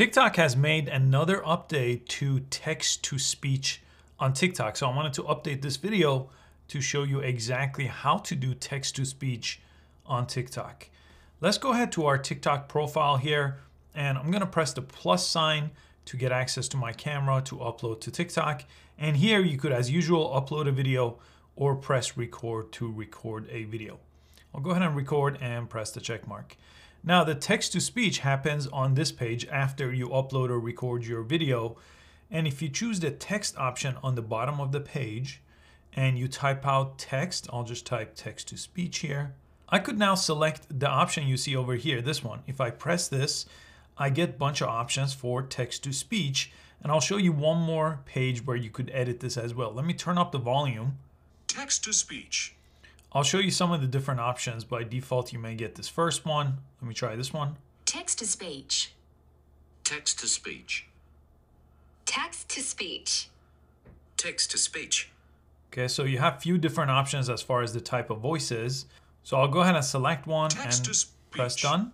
TikTok has made another update to text to speech on TikTok. So I wanted to update this video to show you exactly how to do text to speech on TikTok. Let's go ahead to our TikTok profile here and I'm gonna press the plus sign to get access to my camera to upload to TikTok. And here you could, as usual, upload a video or press record to record a video. I'll go ahead and record and press the check mark. Now the text to speech happens on this page after you upload or record your video. And if you choose the text option on the bottom of the page and you type out text, I'll just type text to speech here. I could now select the option you see over here, this one. If I press this, I get a bunch of options for text to speech. And I'll show you one more page where you could edit this as well. Let me turn up the volume. Text to speech. I'll show you some of the different options. By default, you may get this first one. Let me try this one. Text to speech. Text to speech. Text to speech. Text to speech. Okay, so you have few different options as far as the type of voices. So I'll go ahead and select one Text and press done.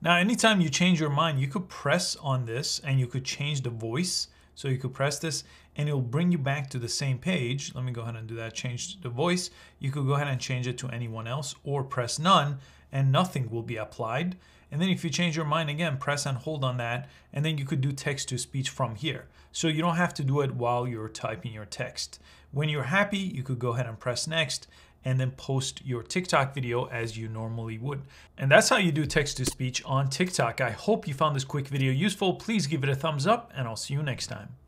Now, anytime you change your mind, you could press on this and you could change the voice so you could press this and it'll bring you back to the same page. Let me go ahead and do that, change the voice. You could go ahead and change it to anyone else or press none and nothing will be applied. And then if you change your mind again, press and hold on that, and then you could do text to speech from here. So you don't have to do it while you're typing your text. When you're happy, you could go ahead and press next and then post your TikTok video as you normally would. And that's how you do text to speech on TikTok. I hope you found this quick video useful. Please give it a thumbs up and I'll see you next time.